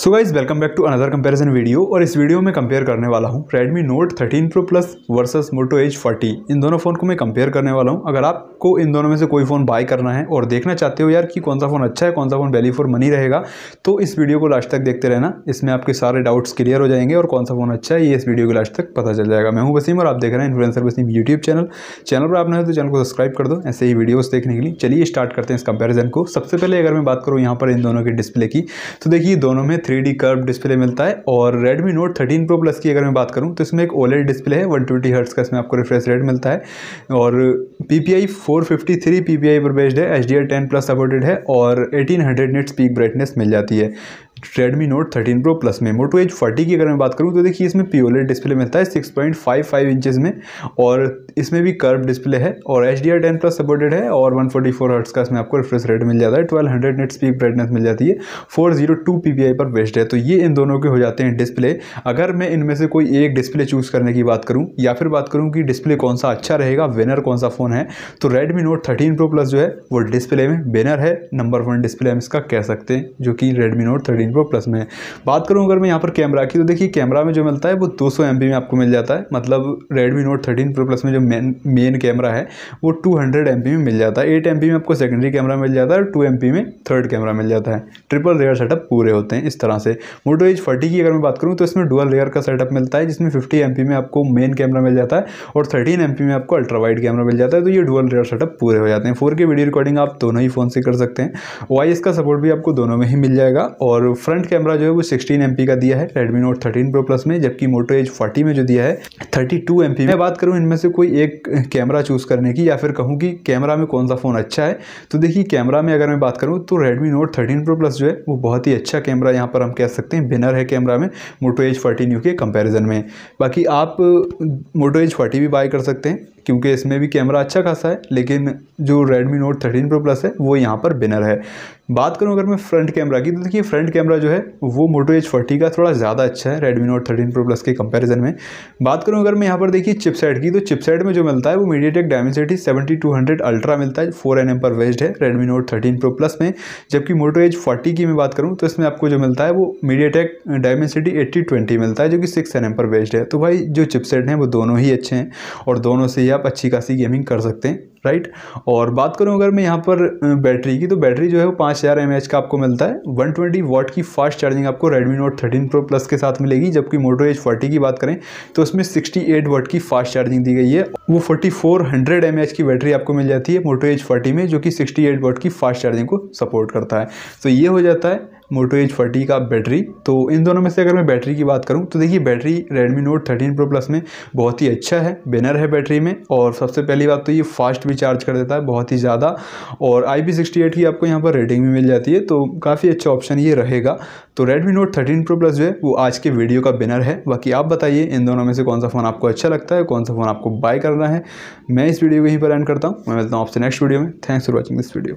so guys welcome back to another comparison video और इस video में कंपेयर करने वाला हूँ Redmi Note 13 Pro Plus versus Moto H 40 इन दोनों फ़ोन को मैं कंपेयर करने वाला हूँ अगर आपको इन दोनों में से कोई फ़ोन बाय करना है और देखना चाहते हो यार कि कौन सा फ़ोन अच्छा है कौन सा फ़ोन वैल्यू फॉर मनी रहेगा तो इस वीडियो को लास्ट तक देखते रहना इसमें आपके सारे डाउट्स क्लियर हो जाएंगे और कौन सा फ़ोन अच्छा है ये इस वीडियो के लास्ट तक पता चल जाएगा मैं हूँ वसीम और आप देख रहे हैं influencer Waseem YouTube channel channel पर आपने तो चैनल को सब्सक्राइब कर दो ऐसे ही वीडियोज़ देखने के लिए चलिए स्टार्ट करते हैं इस कंपेरिजन को सबसे पहले अगर मैं बात करूँ यहाँ पर इन दोनों की डिस्प्ले की तो देखिए दोनों में थ्री डी कर्व डिस्प्ले मिलता है और Redmi note thirteen pro Plus की अगर मैं बात करूँ तो इसमें एक ओलेट डिस्प्ले है वन ट्वेंटी हर्ट्स का इसमें आपको रिफ्रेश रेट मिलता है और P P I four fifty three P P I पर बेस्ड है H D R ten plus supported है और eighteen hundred nits peak brightness मिल जाती है रेडमी नोट 13 प्रो प्लस में मोटो एज 40 की अगर मैं बात करूँ तो देखिए इसमें प्योलेट डिस्प्ले e मिलता है 6.55 इंचेस में और इसमें भी कर्व डिस्प्ले है और H D R ten plus supported है और 144 फोर्टी हर्ट्स का इसमें आपको रिफ्रेश रेट मिल जाता है 1200 हंड्रेड नेट्स पीक ब्राइटनेस मिल जाती है 402 आई पर बेस्ट है तो ये इन दोनों के हो जाते हैं डिस्प्ले अगर मैं इनमें से कोई एक डिस्प्ले चूज़ करने की बात करूँ या फिर बात करूँ कि डिस्प्ले कौन सा अच्छा रहेगा विनर कौन सा फ़ोन है तो Redmi note thirteen pro plus जो है वो डिस्प्ले में विनर है नंबर वन डिस्प्ले हम इसका कह सकते हैं जो कि Redmi note thirteen second pro plus में बात करूँ अगर मैं यहाँ पर कैमरा की तो देखिए कैमरा में जो मिलता है वो दो सौ में आपको मिल जाता है मतलब Redmi note thirteen pro plus में जो मेन मेन कैमरा है वो टू हंड्रेड में मिल जाता है एट एम में आपको सेकेंडरी कैमरा मिल जाता है और टू एम में थर्ड कैमरा मिल जाता है ट्रिपल रेयर सेटअप पूरे होते हैं इस तरह से मोटो एज फोर्टी की अगर मैं बात करूँ तो इसमें डुअल रेयर का सेटअप मिलता है जिसमें फिफ्टी एम में आपको मेन कैमरा मिल जाता है और थर्टीन एम में आपको अल्ट्रा वाइड कैमरा मिल जाता है तो ये डुअल रेयर सेटअप पूरे हो जाते हैं फोर वीडियो रिकॉर्डिंग आप दोनों ही फ़ोन से कर सकते हैं वाई का सपोर्ट भी आपको दोनों में ही मिल जाएगा और फ्रंट कैमरा जो है वो सिक्सटीन एम का दिया है Redmi note thirteen pro plus में जबकि मोटो एज फोर्टी में जो दिया है थर्टी टू एम मैं बात करूँ इनमें से कोई एक कैमरा चूज़ करने की या फिर कहूँ कि कैमरा में कौन सा फ़ोन अच्छा है तो देखिए कैमरा में अगर मैं बात करूँ तो Redmi note thirteen pro plus जो है वो बहुत ही अच्छा कैमरा यहाँ पर हम कह सकते हैं बिनर है कैमरा में मोटो एज फोर्टीन यू के कंपेरिजन में बाकी आप मोटो एज फोर्टी भी बाय कर सकते हैं क्योंकि इसमें भी कैमरा अच्छा खासा है लेकिन जो Redmi note thirteen pro plus है वो यहाँ पर बिनर है बात करूँ अगर मैं फ्रंट कैमरा की तो देखिए फ्रंट कैमरा जो है वो मोटो एच फोर्टी का थोड़ा ज़्यादा अच्छा है Redmi note thirteen pro plus के कंपैरिजन में बात करूँ अगर मैं यहाँ पर देखिए चिपसेट की तो चिपसेट में जो मिलता है वो MediaTek Dimensity seventy two hundred ultra मिलता है फोर एन एम पर वेस्ड है Redmi note thirteen pro plus में जबकि मोटो एच फोर्टी की मैं बात करूँ तो इसमें आपको जो मिलता है वो MediaTek Dimensity eighty twenty मिलता है जो कि सिक्स एन एम पर वेस्ड है तो भाई जो चिपसेट हैं वो दोनों ही अच्छे हैं और दोनों से ही आप अच्छी खासी गेमिंग कर सकते हैं राइट और बात करूँ अगर मैं यहाँ पर बैटरी की तो बैटरी जो है वो पाँच हज़ार एम का आपको मिलता है वन ट्वेंटी वॉट की फास्ट चार्जिंग आपको Redmi note thirteen pro plus के साथ मिलेगी जबकि मोटो एच फोर्टी की बात करें तो उसमें सिक्सटी एट वॉट की फास्ट चार्जिंग दी गई है वो फोर्टी फोर हंड्रेड एम की बैटरी आपको मिल जाती है मोटो एच फोर्टी में जो कि सिक्सटी एट वाट की फास्ट चार्जिंग को सपोर्ट करता है तो ये हो जाता है मोटो एज फोर्टी का बैटरी तो इन दोनों में से अगर मैं बैटरी की बात करूँ तो देखिए battery Redmi note thirteen pro plus में बहुत ही अच्छा है बेनर है बैटरी में और सबसे पहली बात तो ये फास्ट भी चार्ज कर देता है बहुत ही ज़्यादा और आई पी सिक्सटी एट की आपको यहाँ पर रेटिंग भी मिल जाती है तो काफ़ी अच्छा ऑप्शन ये रहेगा तो Redmi note thirteen pro plus जो है वो आज के वीडियो का बेनर है बाकी आप बताइए इन दोनों में से कौन सा फ़ोन आपको अच्छा लगता है कौन सा फ़ोन आपको बाय करना है मैं इस वीडियो को यहीं पर एंड करता हूँ मैं मिलता हूँ आपसे नेक्स्ट वीडियो में thanks for watching this video